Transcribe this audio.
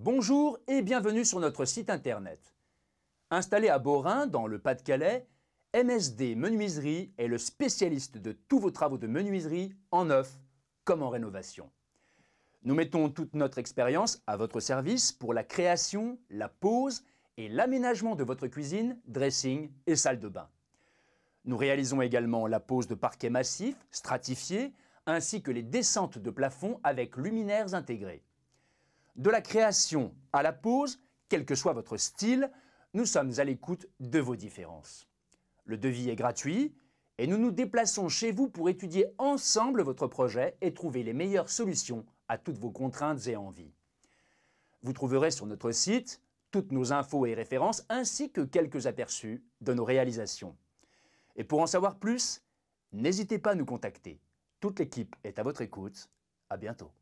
Bonjour et bienvenue sur notre site internet. Installé à Borin, dans le Pas-de-Calais, MSD Menuiserie est le spécialiste de tous vos travaux de menuiserie en neuf comme en rénovation. Nous mettons toute notre expérience à votre service pour la création, la pose et l'aménagement de votre cuisine, dressing et salle de bain. Nous réalisons également la pose de parquets massifs, stratifiés, ainsi que les descentes de plafond avec luminaires intégrés de la création à la pose, quel que soit votre style, nous sommes à l'écoute de vos différences. Le devis est gratuit et nous nous déplaçons chez vous pour étudier ensemble votre projet et trouver les meilleures solutions à toutes vos contraintes et envies. Vous trouverez sur notre site toutes nos infos et références ainsi que quelques aperçus de nos réalisations. Et pour en savoir plus, n'hésitez pas à nous contacter. Toute l'équipe est à votre écoute. À bientôt.